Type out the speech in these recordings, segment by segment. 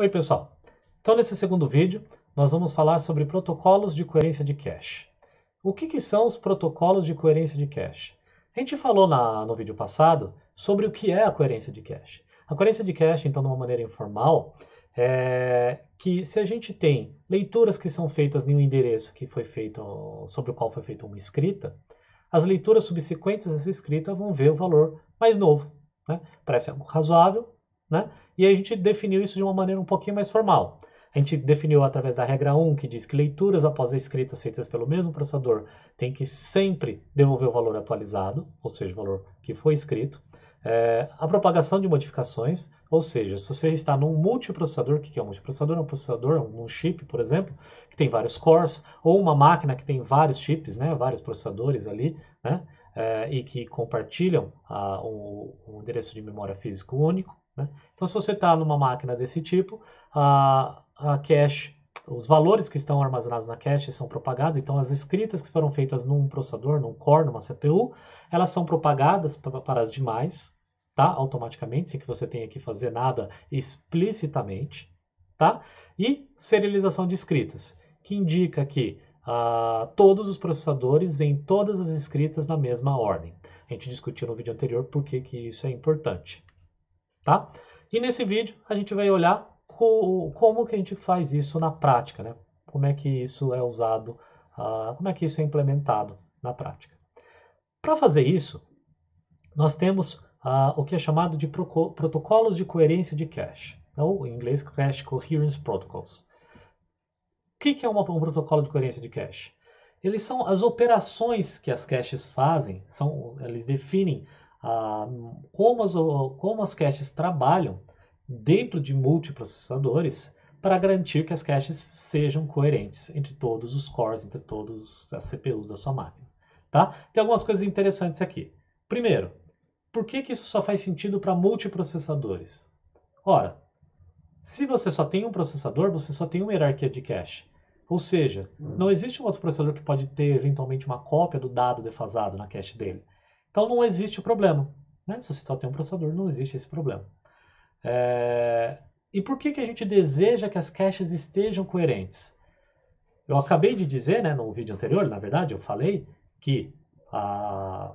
Oi pessoal, então nesse segundo vídeo nós vamos falar sobre protocolos de coerência de cache. O que, que são os protocolos de coerência de cache? A gente falou na, no vídeo passado sobre o que é a coerência de cache. A coerência de cache, então, de uma maneira informal, é que se a gente tem leituras que são feitas em um endereço que foi feito, sobre o qual foi feita uma escrita, as leituras subsequentes dessa escrita vão ver o valor mais novo. Né? Parece algo razoável, né? E aí a gente definiu isso de uma maneira um pouquinho mais formal. A gente definiu através da regra 1, que diz que leituras após escritas feitas pelo mesmo processador tem que sempre devolver o valor atualizado, ou seja, o valor que foi escrito. É, a propagação de modificações, ou seja, se você está num multiprocessador, o que é um multiprocessador? É um processador, um chip, por exemplo, que tem vários cores, ou uma máquina que tem vários chips, né, vários processadores ali, né, é, e que compartilham a, ah, um o endereço de memória físico único. Né? Então, se você está numa máquina desse tipo, a, a cache os valores que estão armazenados na cache são propagados, então as escritas que foram feitas num processador, num core, numa CPU, elas são propagadas para as demais, tá? Automaticamente, sem que você tenha que fazer nada explicitamente, tá? E serialização de escritas, que indica que uh, todos os processadores veem todas as escritas na mesma ordem. A gente discutiu no vídeo anterior por que, que isso é importante tá? E nesse vídeo a gente vai olhar co como que a gente faz isso na prática, né? Como é que isso é usado, uh, como é que isso é implementado na prática. Para fazer isso, nós temos uh, o que é chamado de protocolos de coerência de cache, né? ou em inglês Cache Coherence Protocols. O que, que é uma, um protocolo de coerência de cache? Eles são as operações que as caches fazem, são, eles definem a, ah, como, as, como as caches trabalham dentro de multiprocessadores para garantir que as caches sejam coerentes entre todos os cores, entre todas as CPUs da sua máquina. Tá? Tem algumas coisas interessantes aqui. Primeiro, por que, que isso só faz sentido para multiprocessadores? Ora, se você só tem um processador, você só tem uma hierarquia de cache. Ou seja, não existe um outro processador que pode ter eventualmente uma cópia do dado defasado na cache dele. Então não existe o problema. Né? Se você só tem um processador, não existe esse problema. É... E por que, que a gente deseja que as caches estejam coerentes? Eu acabei de dizer, né, no vídeo anterior, na verdade, eu falei que ah,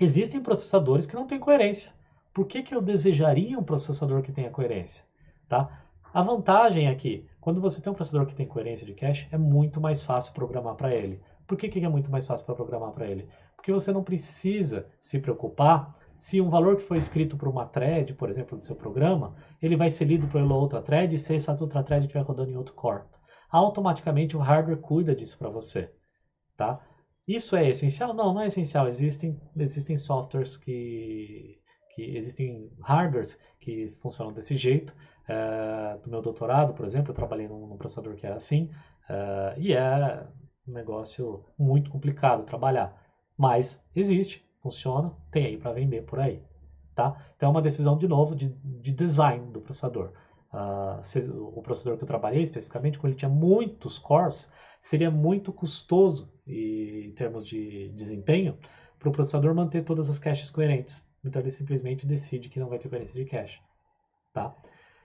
existem processadores que não têm coerência. Por que, que eu desejaria um processador que tenha coerência? Tá? A vantagem aqui, é que quando você tem um processador que tem coerência de cache, é muito mais fácil programar para ele. Por que, que é muito mais fácil para programar para ele? porque você não precisa se preocupar se um valor que foi escrito para uma thread, por exemplo, do seu programa, ele vai ser lido pela outra thread e se essa outra thread estiver rodando em outro core. Automaticamente o hardware cuida disso para você, tá? Isso é essencial? Não, não é essencial. Existem, existem softwares que, que existem hardwares que funcionam desse jeito. Uh, eh, do meu doutorado, por exemplo, eu trabalhei num, num processador que era assim uh, e é um negócio muito complicado trabalhar. Mas existe, funciona, tem aí para vender por aí. Tá? Então é uma decisão, de novo, de, de design do processador. Uh, se, o processador que eu trabalhei especificamente, quando ele tinha muitos cores, seria muito custoso e, em termos de desempenho para o processador manter todas as caches coerentes. Então ele simplesmente decide que não vai ter coerência de cache. Tá?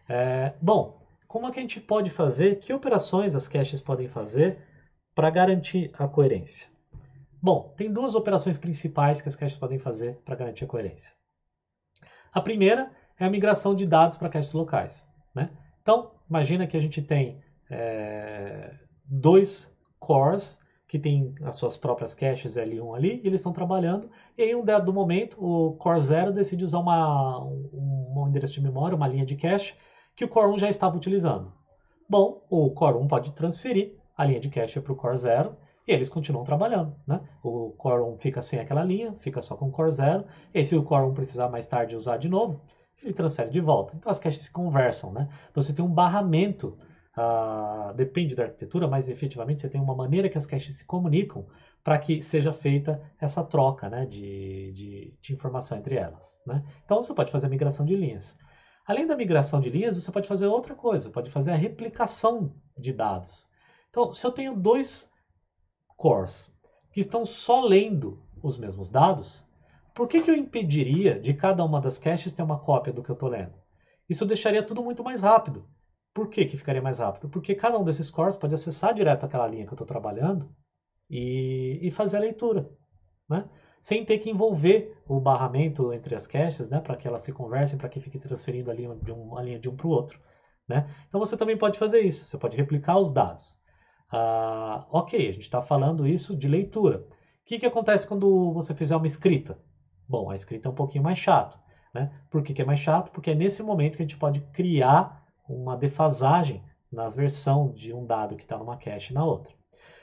É, bom, como é que a gente pode fazer, que operações as caches podem fazer para garantir a coerência? Bom, tem duas operações principais que as caches podem fazer para garantir a coerência. A primeira é a migração de dados para caches locais. Né? Então, imagina que a gente tem é, dois cores que têm as suas próprias caches L1 ali, e eles estão trabalhando, e em um dado momento o core 0 decide usar uma, um, um endereço de memória, uma linha de cache, que o core 1 já estava utilizando. Bom, o core 1 pode transferir a linha de cache para o core 0, e eles continuam trabalhando, né? O Core 1 fica sem aquela linha, fica só com o Core 0, e se o Core 1 precisar mais tarde usar de novo, ele transfere de volta. Então as caches se conversam, né? Você tem um barramento, ah, depende da arquitetura, mas efetivamente você tem uma maneira que as caches se comunicam para que seja feita essa troca né, de, de, de informação entre elas. Né? Então você pode fazer a migração de linhas. Além da migração de linhas, você pode fazer outra coisa, pode fazer a replicação de dados. Então, se eu tenho dois cores que estão só lendo os mesmos dados, por que, que eu impediria de cada uma das caches ter uma cópia do que eu estou lendo? Isso deixaria tudo muito mais rápido. Por que, que ficaria mais rápido? Porque cada um desses cores pode acessar direto aquela linha que eu estou trabalhando e, e, fazer a leitura, né? sem ter que envolver o barramento entre as caches, né? para que elas se conversem, para que fique transferindo a linha de um, a linha de um para o outro. Né? Então você também pode fazer isso, você pode replicar os dados. Ah, ok, a gente está falando isso de leitura. O que, que acontece quando você fizer uma escrita? Bom, a escrita é um pouquinho mais chato. Né? Por que, que é mais chato? Porque é nesse momento que a gente pode criar uma defasagem na versão de um dado que está numa cache e na outra.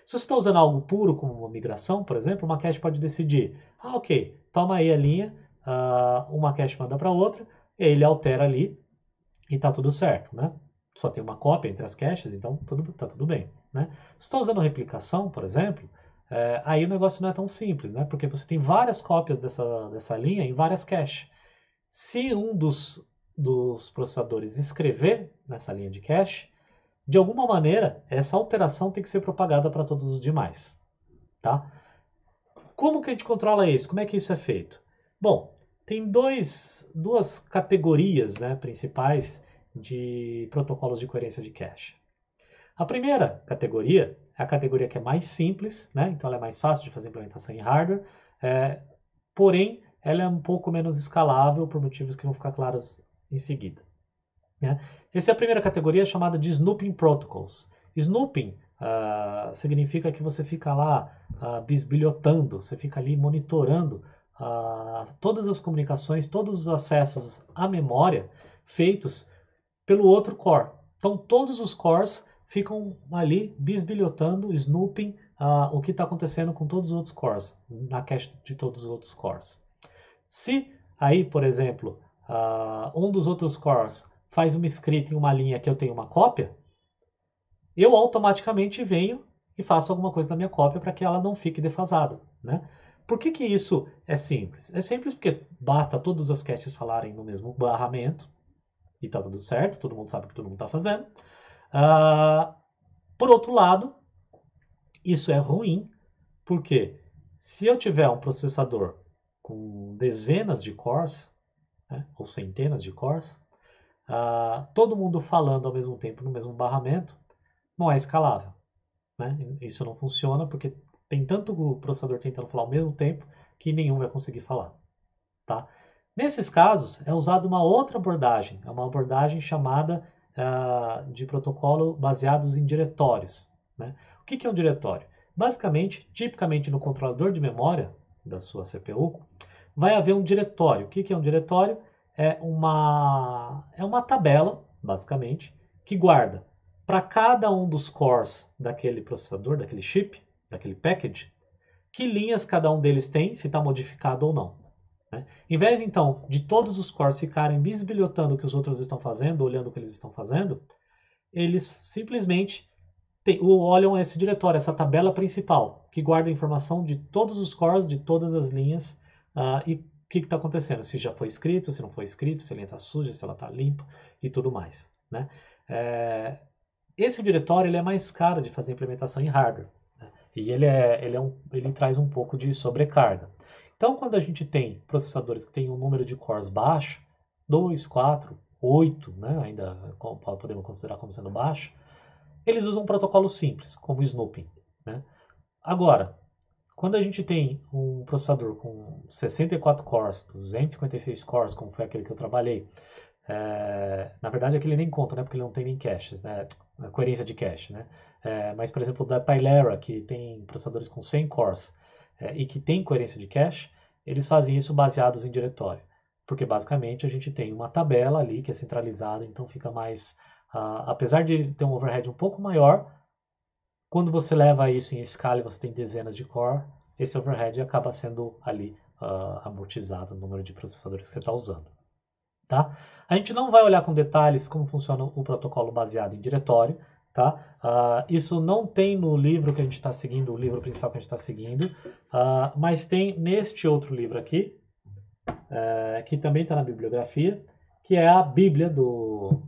Se você está usando algo puro, como uma migração, por exemplo, uma cache pode decidir, ah, ok, toma aí a linha, uh, uma cache manda para outra, ele altera ali e está tudo certo, né? Só tem uma cópia entre as caches, então tudo, tá tudo bem. Né? Se estou tá usando replicação, por exemplo, é, aí o negócio não é tão simples, né? porque você tem várias cópias dessa, dessa linha em várias cache. Se um dos, dos processadores escrever nessa linha de cache, de alguma maneira, essa alteração tem que ser propagada para todos os demais. Tá? Como que a gente controla isso? Como é que isso é feito? Bom, tem dois, duas categorias né, principais de protocolos de coerência de cache. A primeira categoria é a categoria que é mais simples, né? então ela é mais fácil de fazer implementação em hardware, é, porém ela é um pouco menos escalável por motivos que vão ficar claros em seguida. Né? Essa é a primeira categoria chamada de Snooping Protocols. Snooping uh, significa que você fica lá uh, bisbilhotando, você fica ali monitorando uh, todas as comunicações, todos os acessos à memória feitos pelo outro core. Então, todos os cores ficam ali bisbilhotando, snooping uh, o que está acontecendo com todos os outros cores, na cache de todos os outros cores. Se aí, por exemplo, uh, um dos outros cores faz uma escrita em uma linha que eu tenho uma cópia, eu automaticamente venho e faço alguma coisa na minha cópia para que ela não fique defasada, né? Por que, que isso é simples? É simples porque basta todas as caches falarem no mesmo barramento e está tudo certo, todo mundo sabe o que todo mundo está fazendo. Ah, por outro lado, isso é ruim, porque se eu tiver um processador com dezenas de cores, né, ou centenas de cores, ah, todo mundo falando ao mesmo tempo no mesmo barramento, não é escalável. Né? Isso não funciona porque tem tanto o processador tentando falar ao mesmo tempo que nenhum vai conseguir falar. Tá? Nesses casos, é usada uma outra abordagem, é uma abordagem chamada ah, de protocolo baseados em diretórios. Né? O que, que é um diretório? Basicamente, tipicamente no controlador de memória da sua CPU, vai haver um diretório. O que, que é um diretório? É uma, é uma tabela, basicamente, que guarda para cada um dos cores daquele processador, daquele chip, daquele package, que linhas cada um deles tem, se está modificado ou não. Né? Em vez, então, de todos os cores ficarem bisbilhotando o que os outros estão fazendo, olhando o que eles estão fazendo, eles simplesmente tem, olham esse diretório, essa tabela principal, que guarda a informação de todos os cores, de todas as linhas, uh, e o que está acontecendo, se já foi escrito, se não foi escrito, se a linha está suja, se ela está limpa e tudo mais. Né? É, esse diretório ele é mais caro de fazer implementação em hardware, né? e ele, é, ele, é um, ele traz um pouco de sobrecarga. Então, quando a gente tem processadores que têm um número de cores baixo, 2, 4, 8, ainda podemos considerar como sendo baixo, eles usam um protocolo simples, como o Snooping. Né? Agora, quando a gente tem um processador com 64 cores, 256 cores, como foi aquele que eu trabalhei, é, na verdade aquele nem conta, né, porque ele não tem nem caches, né, coerência de cache, né? É, mas, por exemplo, da Tylera, que tem processadores com 100 cores, é, e que tem coerência de cache, eles fazem isso baseados em diretório. Porque basicamente a gente tem uma tabela ali que é centralizada, então fica mais. Uh, apesar de ter um overhead um pouco maior, quando você leva isso em escala e você tem dezenas de core, esse overhead acaba sendo ali uh, amortizado no número de processadores que você está usando. Tá? A gente não vai olhar com detalhes como funciona o protocolo baseado em diretório, Tá? Uh, isso não tem no livro que a gente está seguindo, o livro principal que a gente está seguindo, uh, mas tem neste outro livro aqui, uh, que também está na bibliografia, que é a Bíblia do,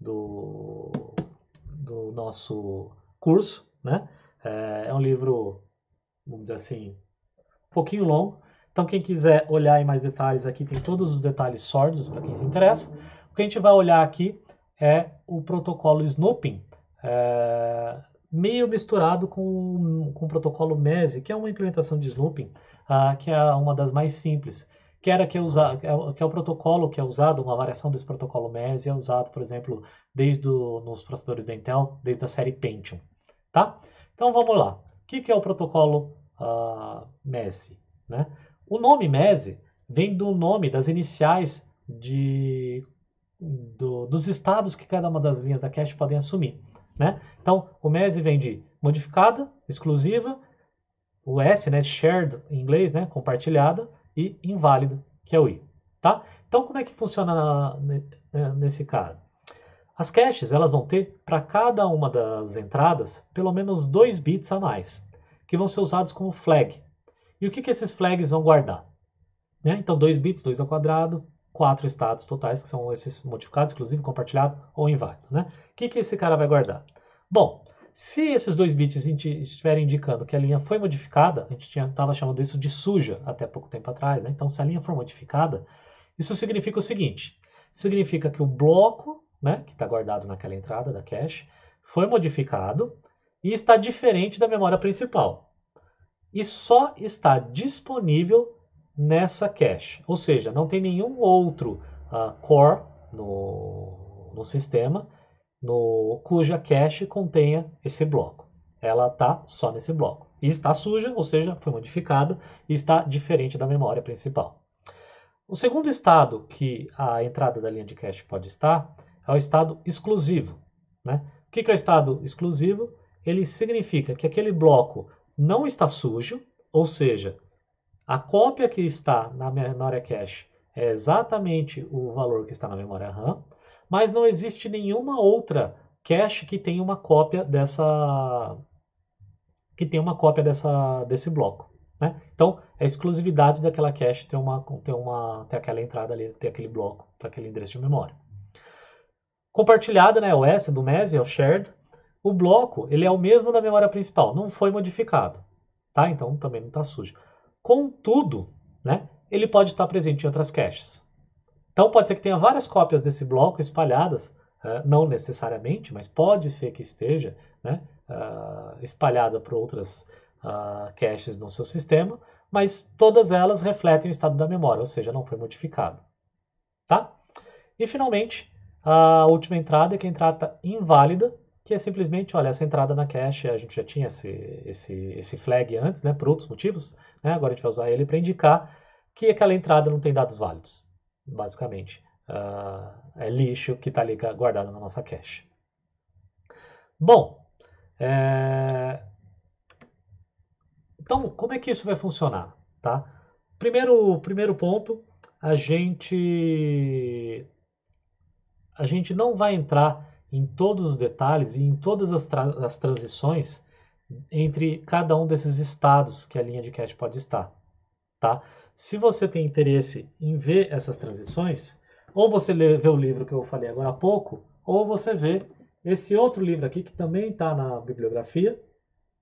do, do nosso curso. Né? É, é um livro, vamos dizer assim, um pouquinho longo. Então, quem quiser olhar em mais detalhes aqui, tem todos os detalhes sórdidos para quem se interessa. O que a gente vai olhar aqui é o protocolo Snooping, é, meio misturado com, com o protocolo MESI, que é uma implementação de Snooping, uh, ah, que é uma das mais simples, que era que é, usado, é que é o protocolo que é usado, uma variação desse protocolo MESI é usado, por exemplo, desde nos processadores da Intel, desde a série Pentium, tá? Então vamos lá. O que, que é o protocolo uh, MESI? Né? O nome MESI vem do nome das iniciais de, do, dos estados que cada uma das linhas da cache podem assumir. Né? Então, o MESI vem de modificada, exclusiva, o S, né, shared em inglês, né, compartilhada, e inválida, que é o I. Tá? Então, como é que funciona na, né, nesse caso? As caches elas vão ter para cada uma das entradas pelo menos dois bits a mais, que vão ser usados como flag. E o que, que esses flags vão guardar? Né? Então, dois bits, 2 ao quadrado, quatro estados totais, que são esses modificados, exclusivo, compartilhado ou inválido. Né? O que, que esse cara vai guardar? Bom, se esses dois bits estiverem indicando que a linha foi modificada, a gente estava chamando isso de suja até pouco tempo atrás, né? então se a linha for modificada, isso significa o seguinte, significa que o bloco né, que está guardado naquela entrada da cache foi modificado e está diferente da memória principal e só está disponível nessa cache. Ou seja, não tem nenhum outro uh, core no, no sistema no, cuja cache contenha esse bloco. Ela está só nesse bloco. E está suja, ou seja, foi modificada e está diferente da memória principal. O segundo estado que a entrada da linha de cache pode estar é o estado exclusivo. Né? O que é o estado exclusivo? Ele significa que aquele bloco não está sujo, ou seja, a cópia que está na memória cache é exatamente o valor que está na memória RAM, mas não existe nenhuma outra cache que tenha uma cópia dessa que tem uma cópia dessa desse bloco, né? Então, a é exclusividade daquela cache ter uma ter uma aquela entrada ali, ter aquele bloco para aquele endereço de memória. Compartilhada, né, o S do MESI é o shared. O bloco, ele é o mesmo da memória principal, não foi modificado, tá? Então, também não está sujo. Contudo, né, ele pode estar presente em outras caches. Então pode ser que tenha várias cópias desse bloco espalhadas, uh, não necessariamente, mas pode ser que esteja né, uh, espalhada para outras uh, caches no seu sistema, mas todas elas refletem o estado da memória, ou seja, não foi modificado. Tá? E finalmente, a última entrada, é que é a entrada inválida, que é simplesmente, olha, essa entrada na cache, a gente já tinha esse, esse, esse flag antes, né, por outros motivos, né, agora a gente vai usar ele para indicar que aquela entrada não tem dados válidos, basicamente. Uh, é lixo que está ali guardado na nossa cache. Bom, é... então, como é que isso vai funcionar? Tá? Primeiro, primeiro ponto, a gente, a gente não vai entrar em todos os detalhes e em todas as, tra as transições entre cada um desses estados que a linha de cache pode estar, tá? Se você tem interesse em ver essas transições, ou você lê, vê o livro que eu falei agora há pouco, ou você vê esse outro livro aqui que também está na bibliografia,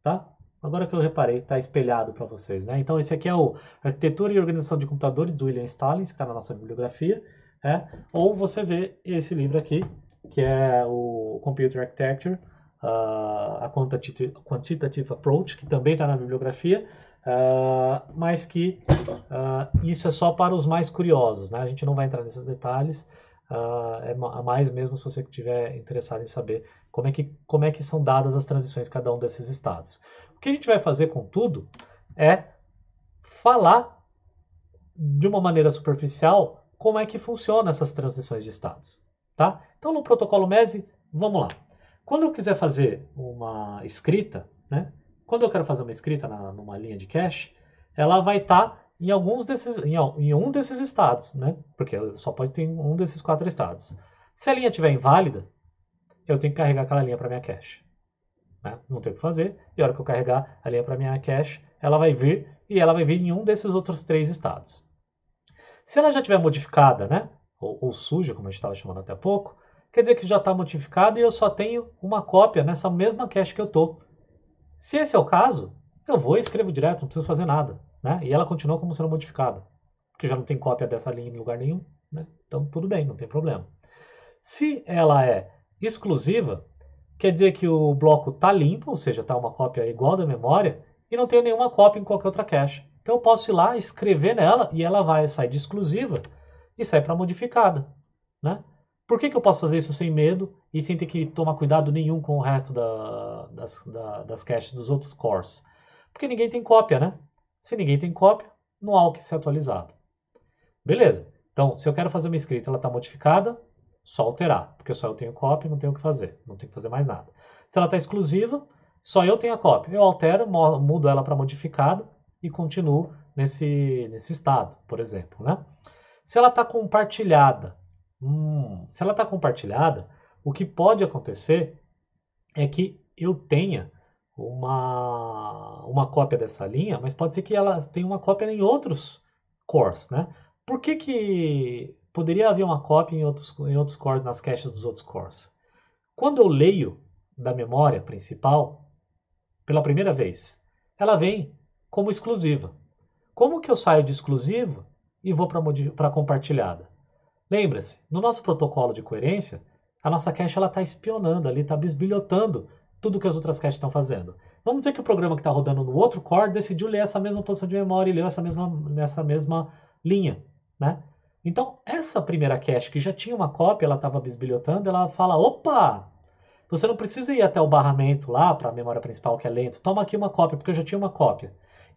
tá? Agora que eu reparei, está espelhado para vocês, né? Então esse aqui é o Arquitetura e Organização de Computadores do William Stallings, que está na nossa bibliografia, é? Ou você vê esse livro aqui, que é o Computer Architecture, uh, a Quantitative, Quantitative Approach, que também está na bibliografia, uh, mas que uh, isso é só para os mais curiosos, né? A gente não vai entrar nesses detalhes, é a mais mesmo se você estiver interessado em saber como é, que, como é que são dadas as transições de cada um desses estados. O que a gente vai fazer, contudo, é falar de uma maneira superficial como é que funcionam essas transições de estados tá? Então, no protocolo MESI, vamos lá. Quando eu quiser fazer uma escrita, né? Quando eu quero fazer uma escrita na, numa linha de cache, ela vai estar tá em alguns desses, em, em, um desses estados, né? Porque só pode ter um desses quatro estados. Se a linha estiver inválida, eu tenho que carregar aquela linha para minha cache. Né? Não tem o que fazer. E a hora que eu carregar a linha para minha cache, ela vai vir e ela vai vir em um desses outros três estados. Se ela já tiver modificada, né? ou, ou suja, como a gente estava chamando até pouco, quer dizer que já está modificado e eu só tenho uma cópia nessa mesma cache que eu estou. Se esse é o caso, eu vou e escrevo direto, não preciso fazer nada. Né? E ela continua como sendo modificada, porque já não tem cópia dessa linha em lugar nenhum. Né? Então, tudo bem, não tem problema. Se ela é exclusiva, quer dizer que o bloco está limpo, ou seja, está uma cópia igual da memória, e não tenho nenhuma cópia em qualquer outra cache. Então, eu posso ir lá, escrever nela, e ela vai sair de exclusiva e sai para modificada, né? Por que, que eu posso fazer isso sem medo e sem ter que tomar cuidado nenhum com o resto da, das, da, das caches dos outros cores? Porque ninguém tem cópia, né? Se ninguém tem cópia, não há o que ser atualizado. Beleza. Então, se eu quero fazer uma escrita, ela está modificada, só alterar, porque só eu tenho cópia e não tenho o que fazer, não tenho que fazer mais nada. Se ela está exclusiva, só eu tenho a cópia. Eu altero, mudo ela para modificada e continuo nesse, nesse estado, por exemplo, né? Se ela está compartilhada, hum, se ela está compartilhada, o que pode acontecer é que eu tenha uma, uma cópia dessa linha, mas pode ser que ela tenha uma cópia em outros cores, né? Por que, que poderia haver uma cópia em outros, em outros cores, nas caches dos outros cores? Quando eu leio da memória principal, pela primeira vez, ela vem como exclusiva. Como que eu saio de exclusivo e vou para a compartilhada. Lembra-se, no nosso protocolo de coerência, a nossa cache está espionando ali, está bisbilhotando tudo que as outras caches estão fazendo. Vamos dizer que o programa que está rodando no outro core decidiu ler essa mesma posição de memória e leu essa mesma, nessa mesma linha, né? Então, essa primeira cache que já tinha uma cópia, ela estava bisbilhotando, ela fala, opa, você não precisa ir até o barramento lá para a memória principal que é lento, toma aqui uma cópia, porque eu já tinha uma cópia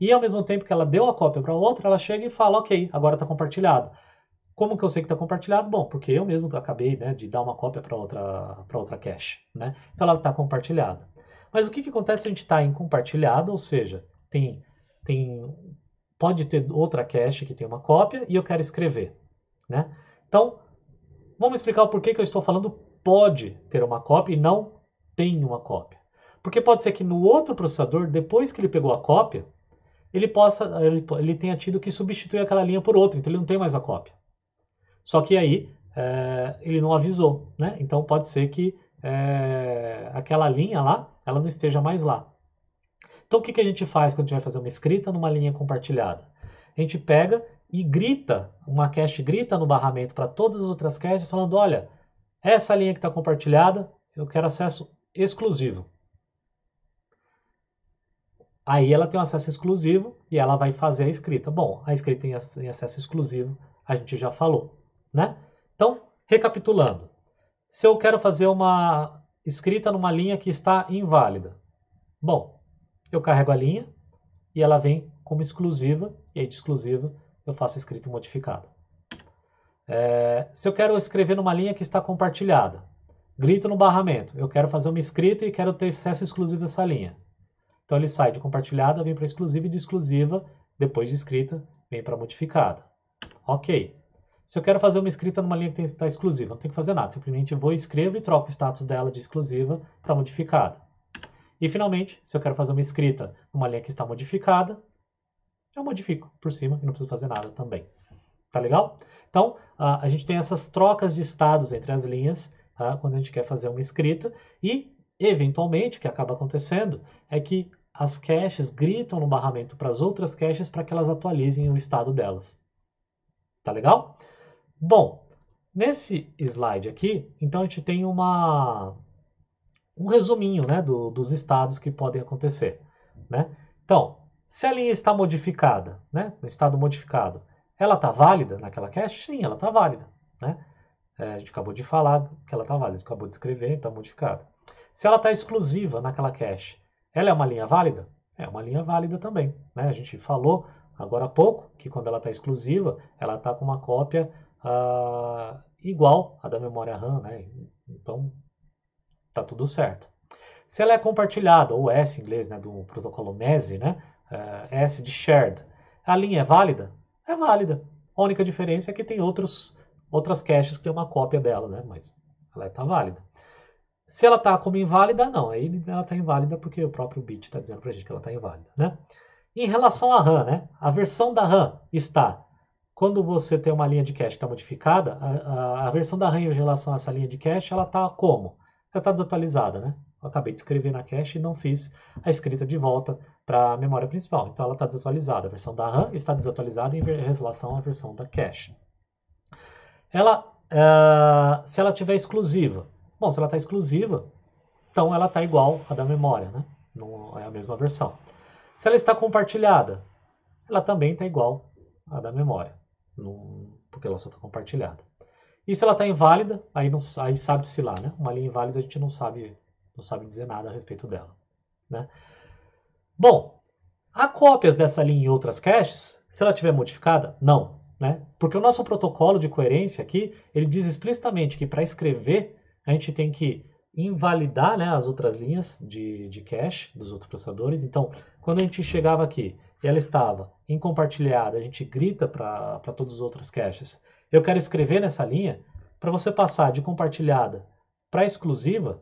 e ao mesmo tempo que ela deu a cópia para outra, ela chega e fala, ok, agora está compartilhado. Como que eu sei que está compartilhado? Bom, porque eu mesmo acabei né, de dar uma cópia para outra, outra cache. Né? Então ela está compartilhada. Mas o que, que acontece se a gente está em compartilhado, ou seja, tem, tem, pode ter outra cache que tem uma cópia e eu quero escrever. Né? Então, vamos explicar o porquê que eu estou falando pode ter uma cópia e não tem uma cópia. Porque pode ser que no outro processador, depois que ele pegou a cópia, ele possa ele, ele tenha tido que substituir aquela linha por outra, então ele não tem mais a cópia. Só que aí é, ele não avisou, né? Então pode ser que é, aquela linha lá, ela não esteja mais lá. Então o que, que a gente faz quando a gente vai fazer uma escrita numa linha compartilhada? A gente pega e grita, uma cache grita no barramento para todas as outras caches falando, olha, essa linha que está compartilhada, eu quero acesso exclusivo. Aí ela tem um acesso exclusivo e ela vai fazer a escrita. Bom, a escrita em acesso exclusivo a gente já falou, né? Então, recapitulando. Se eu quero fazer uma escrita numa linha que está inválida, bom, eu carrego a linha e ela vem como exclusiva, e aí de exclusiva eu faço escrito escrita modificada. É, se eu quero escrever numa linha que está compartilhada, grito no barramento, eu quero fazer uma escrita e quero ter acesso exclusivo a essa linha. Então ele sai de compartilhada, vem para exclusiva e de exclusiva, depois de escrita, vem para modificada. Ok. Se eu quero fazer uma escrita numa linha que está exclusiva, não tem que fazer nada. Simplesmente vou, escrevo e troco o status dela de exclusiva para modificada. E finalmente, se eu quero fazer uma escrita numa linha que está modificada, eu modifico por cima e não preciso fazer nada também. Tá legal? Então, a gente tem essas trocas de estados entre as linhas tá? quando a gente quer fazer uma escrita e, eventualmente, o que acaba acontecendo é que as caches gritam no barramento para as outras caches para que elas atualizem o estado delas. Tá legal? Bom, nesse slide aqui, então a gente tem uma, um resuminho né, do, dos estados que podem acontecer. Né? Então, se a linha está modificada, né, no estado modificado, ela está válida naquela cache? Sim, ela está válida. Né? É, a gente acabou de falar que ela está válida, a gente acabou de escrever, está modificada. Se ela está exclusiva naquela cache, ela é uma linha válida? É uma linha válida também. Né? A gente falou agora há pouco que quando ela está exclusiva, ela está com uma cópia uh, igual à da memória RAM, né? Então, tá tudo certo. Se ela é compartilhada, ou S em inglês, né, do protocolo MESI, né, uh, S de shared, a linha é válida? É válida. A única diferença é que tem outros, outras caches que tem uma cópia dela, né, mas ela está válida. Se ela está como inválida, não. Aí ela está inválida porque o próprio bit está dizendo para a gente que ela está inválida, né? Em relação à RAM, né? A versão da RAM está... Quando você tem uma linha de cache que está modificada, a, a, a, versão da RAM em relação a essa linha de cache, ela está como? Ela está desatualizada, né? Eu acabei de escrever na cache e não fiz a escrita de volta para a memória principal. Então, ela está desatualizada. A versão da RAM está desatualizada em relação à versão da cache. Ela, uh, se ela tiver exclusiva, Bom, se ela está exclusiva, então ela está igual à da memória, né? Não é a mesma versão. Se ela está compartilhada, ela também está igual à da memória, porque ela só está compartilhada. E se ela está inválida, aí, não, aí sabe-se lá, né? Uma linha inválida a gente não sabe, não sabe dizer nada a respeito dela, né? Bom, há cópias dessa linha em outras caches? Se ela tiver modificada, não, né? Porque o nosso protocolo de coerência aqui, ele diz explicitamente que para escrever a gente tem que invalidar né, as outras linhas de, de cache dos outros processadores. Então, quando a gente chegava aqui e ela estava em compartilhada, a gente grita para todos os outros caches, eu quero escrever nessa linha, para você passar de compartilhada para exclusiva,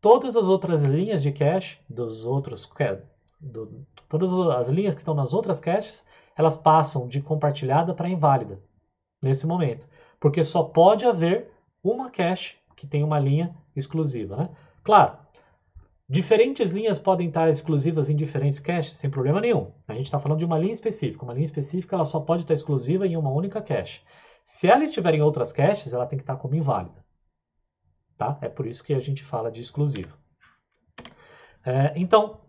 todas as outras linhas de cache dos outros do, todas as linhas que estão nas outras caches, elas passam de compartilhada para inválida nesse momento, porque só pode haver uma cache que tem uma linha exclusiva. Né? Claro, diferentes linhas podem estar exclusivas em diferentes caches sem problema nenhum. A gente está falando de uma linha específica. Uma linha específica ela só pode estar exclusiva em uma única cache. Se ela estiver em outras caches, ela tem que estar como inválida. Tá? É por isso que a gente fala de exclusivo. É, então,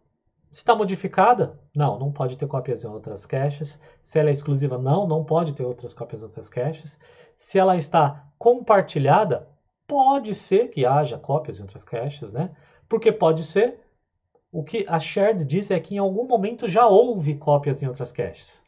se está modificada, não, não pode ter cópias em outras caches. Se ela é exclusiva, não, não pode ter outras cópias em outras caches. Se ela está compartilhada, Pode ser que haja cópias em outras caches, né? Porque pode ser. O que a shared diz é que em algum momento já houve cópias em outras caches.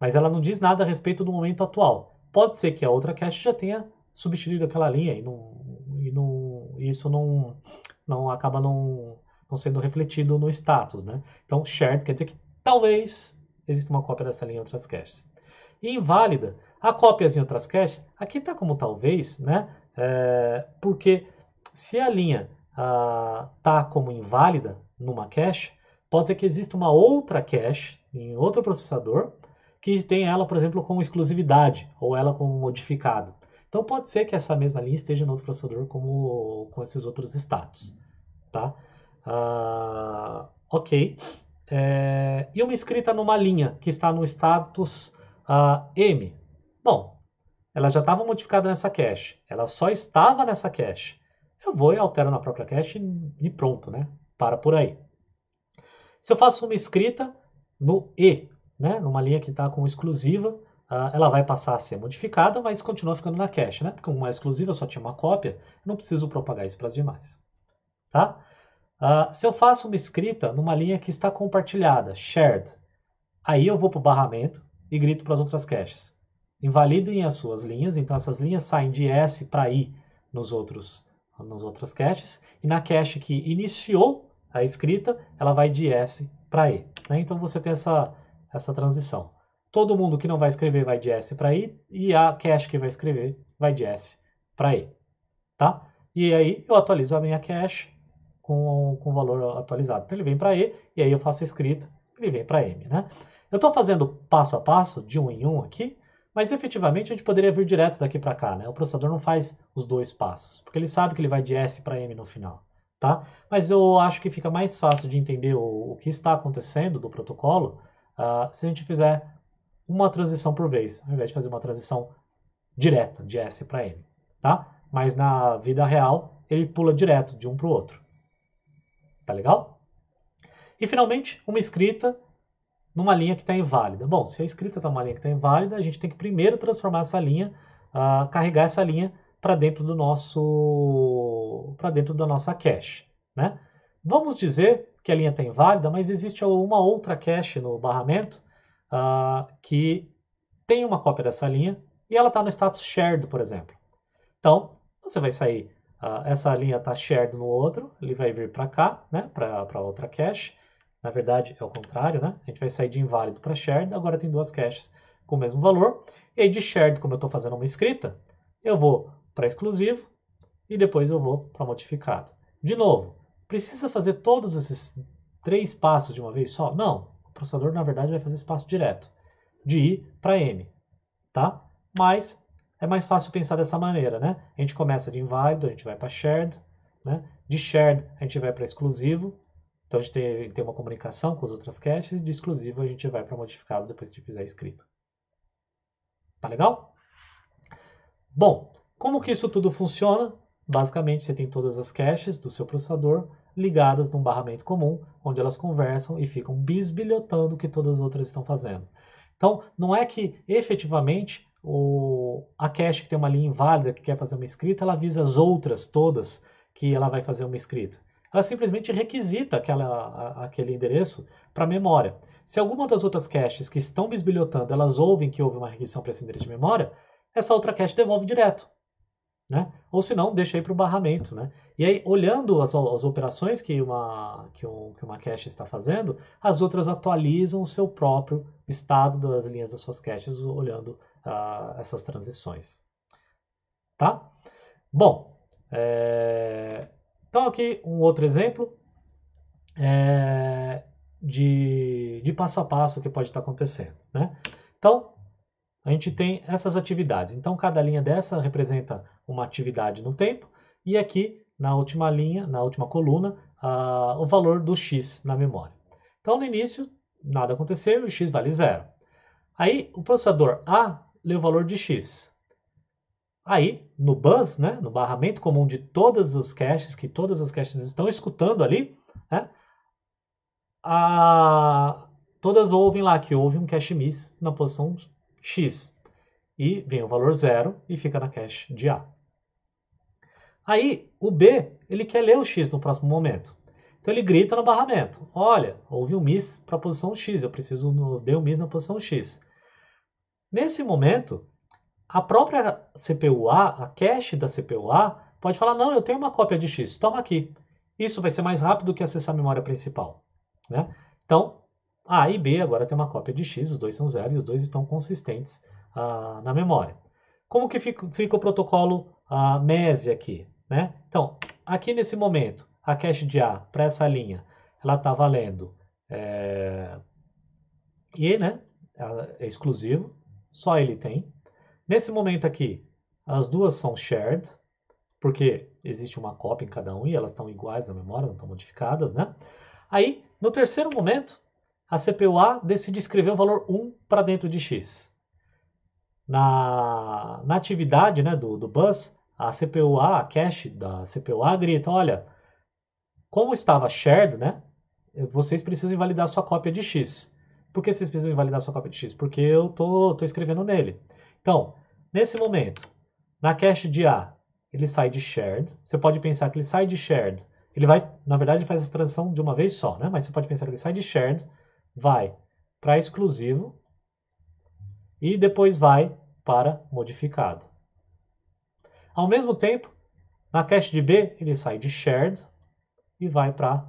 Mas ela não diz nada a respeito do momento atual. Pode ser que a outra cache já tenha substituído aquela linha e, não, e não, isso não, não acaba não, não sendo refletido no status, né? Então, shared quer dizer que talvez exista uma cópia dessa linha em outras caches. E inválida, há cópias em outras caches, aqui está como talvez, né? É, porque se a linha está ah, como inválida numa cache, pode ser que exista uma outra cache em outro processador que tenha ela, por exemplo, com exclusividade ou ela como modificado. Então pode ser que essa mesma linha esteja no outro processador como com esses outros status, tá? Ah, ok. É, e uma escrita numa linha que está no status ah, M. Bom, ela já estava modificada nessa cache, ela só estava nessa cache. Eu vou e altero na própria cache e pronto, né? Para por aí. Se eu faço uma escrita no E, né, numa linha que está com exclusiva, uh, ela vai passar a ser modificada, mas continua ficando na cache, né? Porque uma é exclusiva só tinha uma cópia, não preciso propagar isso para as demais, tá? Uh, se eu faço uma escrita numa linha que está compartilhada, shared, aí eu vou para o barramento e grito para as outras caches invalidem as suas linhas, então essas linhas saem de S para I nos outros, nos outras caches, e na cache que iniciou a escrita, ela vai de S para E. Né? Então você tem essa, essa transição. Todo mundo que não vai escrever vai de S para I, e a cache que vai escrever vai de S para E. Tá? E aí eu atualizo a minha cache com, com o valor atualizado. Então ele vem para E, e aí eu faço a escrita, ele vem para M. Né? Eu estou fazendo passo a passo, de um em um aqui, mas efetivamente a gente poderia vir direto daqui para cá, né? O processador não faz os dois passos, porque ele sabe que ele vai de S para M no final, tá? Mas eu acho que fica mais fácil de entender o, o que está acontecendo do protocolo uh, se a gente fizer uma transição por vez, ao invés de fazer uma transição direta de S para M, tá? Mas na vida real ele pula direto de um para o outro, tá legal? E finalmente uma escrita numa linha que está inválida. Bom, se a escrita está numa linha que está inválida, a gente tem que primeiro transformar essa linha, uh, carregar essa linha para dentro do nosso para dentro da nossa cache, né? Vamos dizer que a linha está inválida, mas existe uma outra cache no barramento uh, que tem uma cópia dessa linha e ela está no status shared, por exemplo. Então, você vai sair, uh, essa linha está shared no outro, ele vai vir para cá, né, para outra cache, na verdade, é o contrário, né? A gente vai sair de inválido para shared, agora tem duas caches com o mesmo valor. E aí de shared, como eu estou fazendo uma escrita, eu vou para exclusivo e depois eu vou para modificado. De novo, precisa fazer todos esses três passos de uma vez só? Não, o processador na verdade vai fazer esse passo direto, de I para M, tá? Mas é mais fácil pensar dessa maneira, né? A gente começa de inválido, a gente vai para shared, né? De shared a gente vai para exclusivo, então a gente tem, tem uma comunicação com as outras caches, de exclusivo a gente vai para modificado depois que fizer escrito. Tá legal? Bom, como que isso tudo funciona? Basicamente você tem todas as caches do seu processador ligadas num barramento comum, onde elas conversam e ficam bisbilhotando o que todas as outras estão fazendo. Então, não é que efetivamente o, a cache que tem uma linha inválida que quer fazer uma escrita, ela avisa as outras todas que ela vai fazer uma escrita ela simplesmente requisita aquela, a, aquele endereço para a memória. Se alguma das outras caches que estão bisbilhotando, elas ouvem que houve uma requisição para esse endereço de memória, essa outra cache devolve direto. Né? Ou se não, deixa aí para o barramento. Né? E aí, olhando as, as operações que uma, que, um, que uma cache está fazendo, as outras atualizam o seu próprio estado das linhas das suas caches, olhando uh, essas transições. Tá? Bom, é... Então, aqui um outro exemplo é, de, de passo a passo que pode estar tá acontecendo. Né? Então, a gente tem essas atividades. Então, cada linha dessa representa uma atividade no tempo, e aqui na última linha, na última coluna, a, o valor do x na memória. Então, no início, nada aconteceu e o x vale zero. Aí, o processador A lê o valor de x. Aí, no bus, né, no barramento comum de todas os caches, que todas as caches estão escutando ali, né, a... todas ouvem lá que houve um cache miss na posição X. E vem o valor zero e fica na cache de A. Aí, o B, ele quer ler o X no próximo momento. Então ele grita no barramento: Olha, houve um miss para a posição X, eu preciso de um miss na posição X. Nesse momento, a própria CPU A, a cache da CPU A, pode falar, não, eu tenho uma cópia de X, toma aqui. Isso vai ser mais rápido que acessar a memória principal. Né? Então, A e B agora tem uma cópia de X, os dois são zero e os dois estão consistentes ah, na memória. Como que fica, fica o protocolo ah, MESI aqui? Né? Então, aqui nesse momento, a cache de A para essa linha, ela está valendo é, E, né? É, é exclusivo, só ele tem. Nesse momento aqui, as duas são shared, porque existe uma cópia em cada um e elas estão iguais na memória, não estão modificadas, né? Aí, no terceiro momento, a CPU A decide escrever o valor 1 para dentro de X. Na, na atividade né, do, do bus, a CPU A, a cache da CPU A grita, olha, como estava shared, né, vocês precisam invalidar sua cópia de X. Por que vocês precisam invalidar sua cópia de X? Porque eu tô, tô escrevendo nele. Então, nesse momento, na cache de A, ele sai de shared. Você pode pensar que ele sai de shared. Ele vai, na verdade, ele faz essa transição de uma vez só, né? Mas você pode pensar que ele sai de shared, vai para exclusivo e depois vai para modificado. Ao mesmo tempo, na cache de B, ele sai de shared e vai para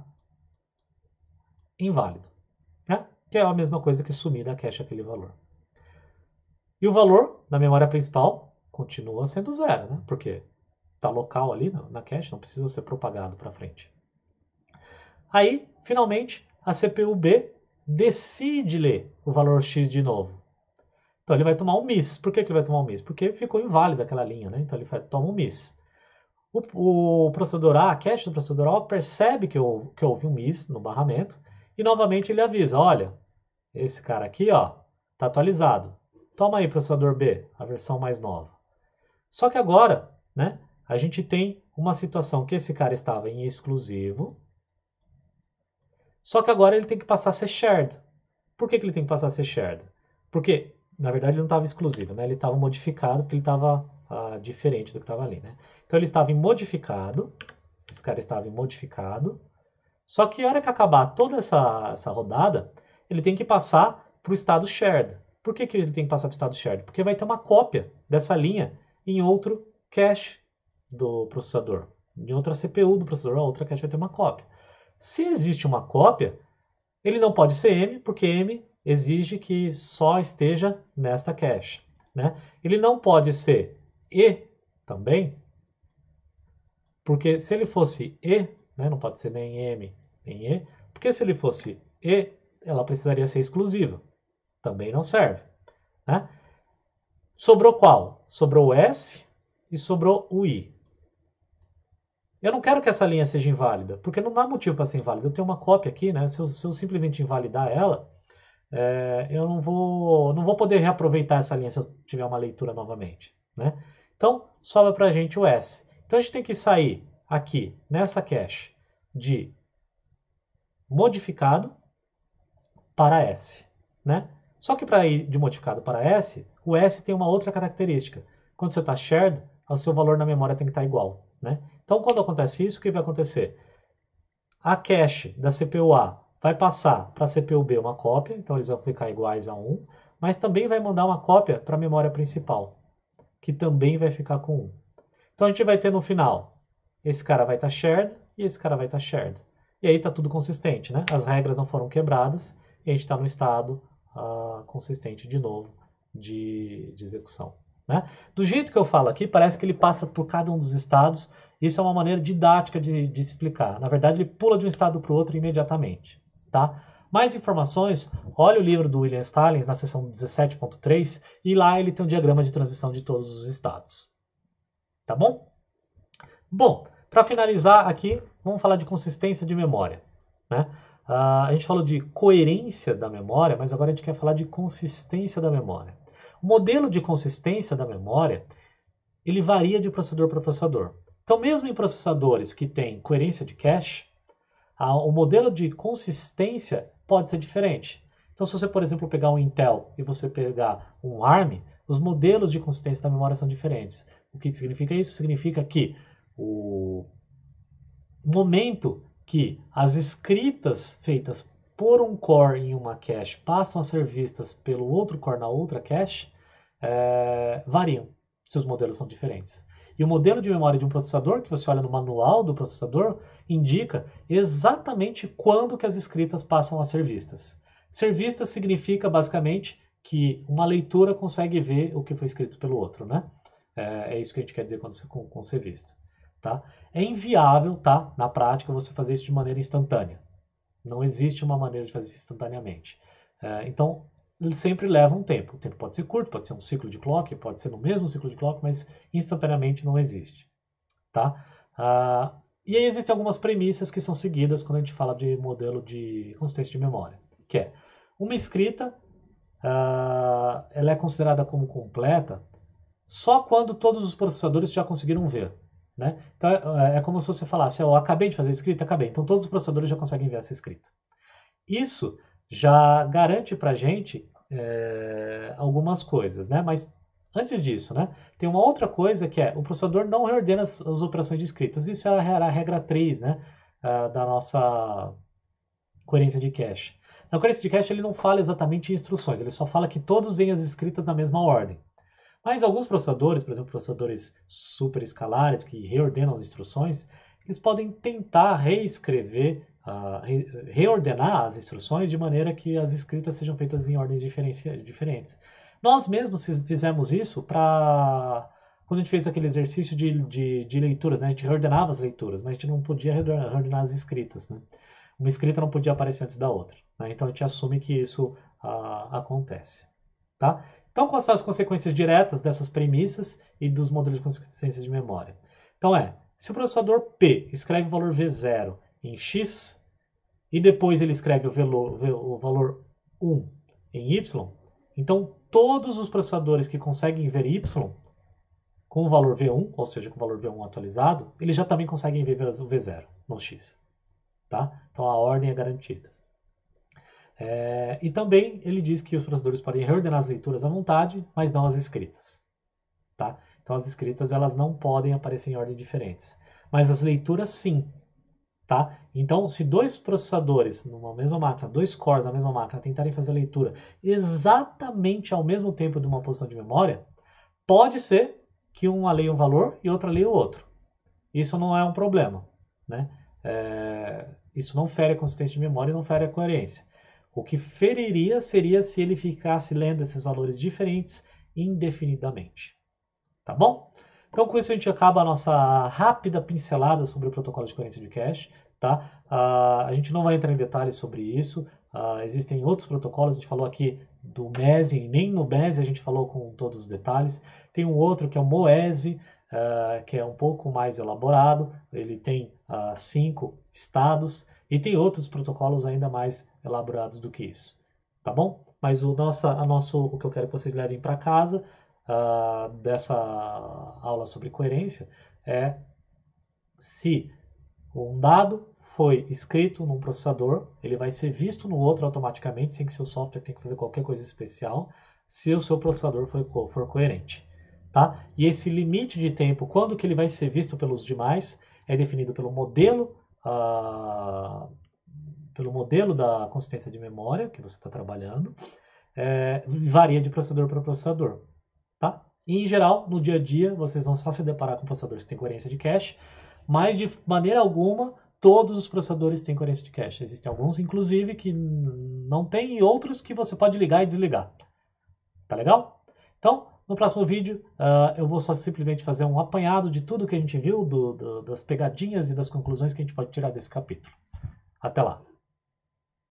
inválido, né? que é a mesma coisa que sumir da cache aquele valor. E o valor da memória principal continua sendo zero, né? Porque está local ali na cache, não precisa ser propagado para frente. Aí, finalmente, a CPU B decide ler o valor X de novo. Então ele vai tomar um miss. Por que, ele vai tomar um miss? Porque ficou inválida aquela linha, né? Então ele toma um miss. O, o, processador A, a cache do processador A, percebe que houve, que houve um miss no barramento e novamente ele avisa, olha, esse cara aqui, ó, tá atualizado. Toma aí, processador B, a versão mais nova. Só que agora, né, a gente tem uma situação que esse cara estava em exclusivo, só que agora ele tem que passar a ser shared. Por que, que ele tem que passar a ser shared? Porque, na verdade, ele não estava exclusivo, né? Ele estava modificado, porque ele estava ah, diferente do que estava ali, né? Então, ele estava em modificado, esse cara estava em modificado, só que a hora que acabar toda essa, essa rodada, ele tem que passar para o estado shared. Por que, que ele tem que passar para o estado shared? Porque vai ter uma cópia dessa linha em outro cache do processador, em outra CPU do processador, a outra cache vai ter uma cópia. Se existe uma cópia, ele não pode ser M, porque M exige que só esteja nesta cache. Né? Ele não pode ser E também, porque se ele fosse E, né, não pode ser nem M nem E, porque se ele fosse E, ela precisaria ser exclusiva também não serve. Né? Sobrou qual? Sobrou o S e sobrou o I. Eu não quero que essa linha seja inválida, porque não dá motivo para ser inválida. Eu tenho uma cópia aqui, né? Se eu, se eu simplesmente invalidar ela, é, eu não vou, não vou poder reaproveitar essa linha se eu tiver uma leitura novamente, né? Então, sobra para a gente o S. Então, a gente tem que sair aqui, nessa cache, de modificado para S, né? Só que para ir de modificado para S, o S tem uma outra característica. Quando você está shared, o seu valor na memória tem que estar tá igual. Né? Então, quando acontece isso, o que vai acontecer? A cache da CPU A vai passar para a CPU B uma cópia, então eles vão ficar iguais a 1, mas também vai mandar uma cópia para a memória principal, que também vai ficar com 1. Então a gente vai ter no final, esse cara vai estar tá shared e esse cara vai estar tá shared. E aí está tudo consistente, né? As regras não foram quebradas e a gente está no estado uh, consistente, de novo, de, de execução. Né? Do jeito que eu falo aqui, parece que ele passa por cada um dos estados. Isso é uma maneira didática de, de explicar. Na verdade, ele pula de um estado para o outro imediatamente. Tá? Mais informações, olhe o livro do William Stallings na seção 17.3 e lá ele tem um diagrama de transição de todos os estados. Tá bom? Bom, para finalizar aqui, vamos falar de consistência de memória. Né? Uh, a gente falou de coerência da memória, mas agora a gente quer falar de consistência da memória. O modelo de consistência da memória ele varia de processador para processador. Então, mesmo em processadores que têm coerência de cache, o modelo de consistência pode ser diferente. Então, se você, por exemplo, pegar um Intel e você pegar um ARM, os modelos de consistência da memória são diferentes. O que significa isso? Significa que o momento que as escritas feitas por um core em uma cache passam a ser vistas pelo outro core na outra cache é, variam se os modelos são diferentes. E o modelo de memória de um processador, que você olha no manual do processador, indica exatamente quando que as escritas passam a ser vistas. Ser vistas significa basicamente que uma leitura consegue ver o que foi escrito pelo outro, né? É, é isso que a gente quer dizer quando, com, com ser visto tá? É inviável, tá? Na prática, você fazer isso de maneira instantânea. Não existe uma maneira de fazer isso instantaneamente. É, então, sempre leva um tempo. O tempo pode ser curto, pode ser um ciclo de clock, pode ser no mesmo ciclo de clock, mas instantaneamente não existe, tá? Ah, e aí existem algumas premissas que são seguidas quando a gente fala de modelo de consistência de memória, que é uma escrita, ah, ela é considerada como completa só quando todos os processadores já conseguiram ver. Né? Então, é, é, é, como se você falasse, eu acabei de fazer a escrita, acabei. Então, todos os processadores já conseguem ver essa escrita. Isso já garante para a gente é, algumas coisas, né? Mas antes disso, né? Tem uma outra coisa que é, o processador não reordena as, as operações escritas. Isso é a, a regra 3, né? Uh, da nossa coerência de cache. Na coerência de cache, ele não fala exatamente instruções, ele só fala que todos vêm as escritas na mesma ordem. Mas alguns processadores, por exemplo, processadores superescalares que reordenam as instruções, eles podem tentar reescrever, uh, re reordenar as instruções de maneira que as escritas sejam feitas em ordens diferentes. Nós mesmos fizemos isso para quando a gente fez aquele exercício de, de, de, leituras, né? a gente reordenava as leituras, mas a gente não podia reordenar as escritas. Né? Uma escrita não podia aparecer antes da outra. Né? Então a gente assume que isso ah, acontece. Tá? Então, quais são as consequências diretas dessas premissas e dos modelos de consistência de memória? Então, é, se o processador P escreve o valor V0 em X e depois ele escreve o, velo, o valor 1 em Y, então todos os processadores que conseguem ver Y com o valor V1, ou seja, com o valor V1 atualizado, eles já também conseguem ver o V0 no X. Tá? Então a ordem é garantida. É, e também ele diz que os processadores podem reordenar as leituras à vontade, mas não as escritas. Tá? Então as escritas elas não podem aparecer em ordem diferentes, mas as leituras sim. Tá? Então, se dois processadores numa mesma máquina, dois cores na mesma máquina, tentarem fazer a leitura exatamente ao mesmo tempo de uma posição de memória, pode ser que uma leia um valor e outra leia o outro. Isso não é um problema. Né? É, isso não fere a consistência de memória e não fere a coerência. O que feriria seria se ele ficasse lendo esses valores diferentes indefinidamente. Tá bom? Então, com isso, a gente acaba a nossa rápida pincelada sobre o protocolo de coerência de cache. Tá? Uh, a gente não vai entrar em detalhes sobre isso. Uh, existem outros protocolos, a gente falou aqui do MESI, nem no MESI a gente falou com todos os detalhes. Tem um outro que é o MOESI, uh, ah, que é um pouco mais elaborado, ele tem cinco estados, e tem outros protocolos ainda mais elaborados do que isso, tá bom? Mas o, nossa, a nosso, o que eu quero que vocês levem para casa uh, dessa aula sobre coerência é se um dado foi escrito num processador, ele vai ser visto no outro automaticamente, sem que seu software tenha que fazer qualquer coisa especial, se o seu processador for, for coerente. Tá? E esse limite de tempo, quando que ele vai ser visto pelos demais, é definido pelo modelo uh, pelo modelo da consistência de memória que você está trabalhando, é, varia de processador para processador, tá? E, em geral, no dia a dia, vocês vão só se deparar com processadores que têm coerência de cache, mas, de maneira alguma, todos os processadores têm coerência de cache. Existem alguns, inclusive, que não têm e outros que você pode ligar e desligar. Tá legal? Então, no próximo vídeo, uh, eu vou só simplesmente fazer um apanhado de tudo que a gente viu, do, do, das pegadinhas e das conclusões que a gente pode tirar desse capítulo. Até lá!